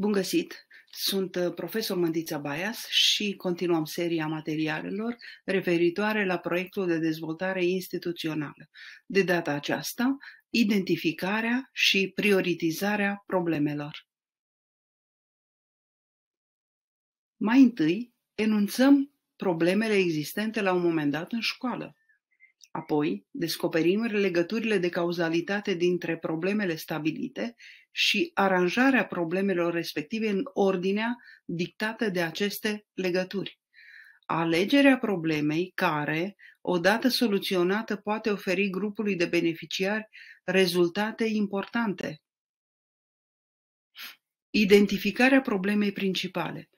Bun găsit! Sunt uh, profesor Mândița Baias și continuăm seria materialelor referitoare la proiectul de dezvoltare instituțională. De data aceasta, identificarea și prioritizarea problemelor. Mai întâi, enunțăm problemele existente la un moment dat în școală. Apoi, descoperim legăturile de cauzalitate dintre problemele stabilite și aranjarea problemelor respective în ordinea dictată de aceste legături. Alegerea problemei care, odată soluționată, poate oferi grupului de beneficiari rezultate importante. Identificarea problemei principale.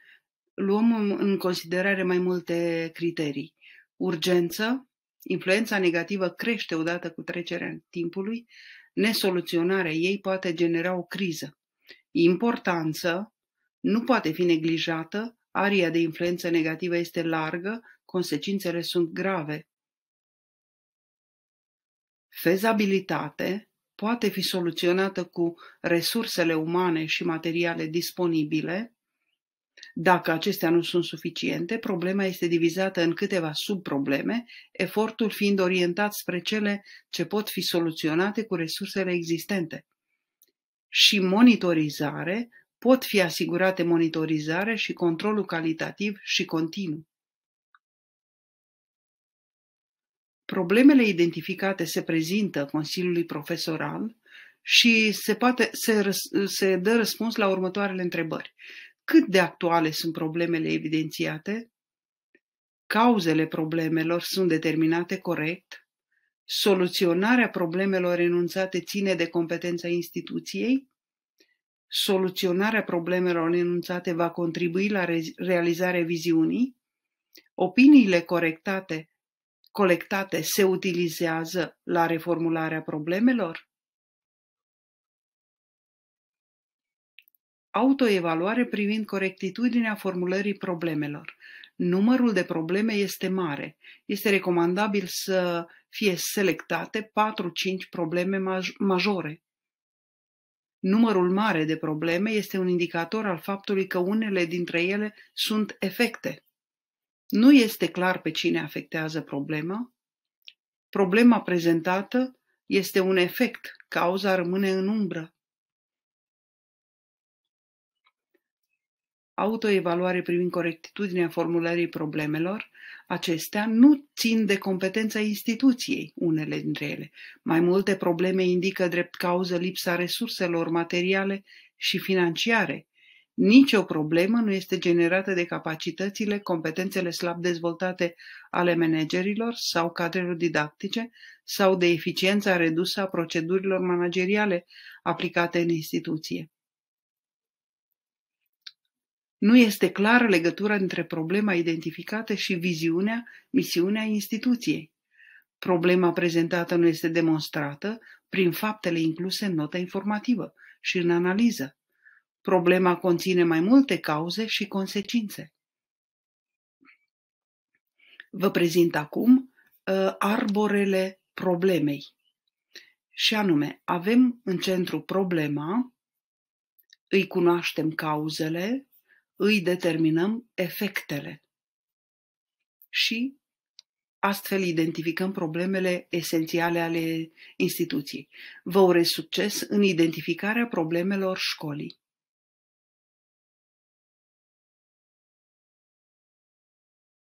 Luăm în considerare mai multe criterii. Urgență, Influența negativă crește odată cu trecerea timpului, nesoluționarea ei poate genera o criză. Importanță nu poate fi neglijată, aria de influență negativă este largă, consecințele sunt grave. Fezabilitate poate fi soluționată cu resursele umane și materiale disponibile, dacă acestea nu sunt suficiente, problema este divizată în câteva subprobleme, efortul fiind orientat spre cele ce pot fi soluționate cu resursele existente. Și monitorizare, pot fi asigurate monitorizare și controlul calitativ și continuu. Problemele identificate se prezintă Consiliului Profesoral și se, poate, se, se dă răspuns la următoarele întrebări cât de actuale sunt problemele evidențiate, cauzele problemelor sunt determinate corect, soluționarea problemelor enunțate ține de competența instituției, soluționarea problemelor enunțate va contribui la re- realizarea viziunii, opiniile corectate, colectate se utilizează la reformularea problemelor? Autoevaluare privind corectitudinea formulării problemelor. Numărul de probleme este mare. Este recomandabil să fie selectate 4-5 probleme maj- majore. Numărul mare de probleme este un indicator al faptului că unele dintre ele sunt efecte. Nu este clar pe cine afectează problema. Problema prezentată este un efect, cauza rămâne în umbră. autoevaluare privind corectitudinea formulării problemelor, acestea nu țin de competența instituției, unele dintre ele. Mai multe probleme indică drept cauză lipsa resurselor materiale și financiare. Nici o problemă nu este generată de capacitățile, competențele slab dezvoltate ale managerilor sau cadrelor didactice sau de eficiența redusă a procedurilor manageriale aplicate în instituție. Nu este clară legătura între problema identificată și viziunea, misiunea instituției. Problema prezentată nu este demonstrată prin faptele incluse în nota informativă și în analiză. Problema conține mai multe cauze și consecințe. Vă prezint acum uh, arborele problemei. Și anume, avem în centru problema, îi cunoaștem cauzele, îi determinăm efectele și astfel identificăm problemele esențiale ale instituției. Vă urez succes în identificarea problemelor școlii.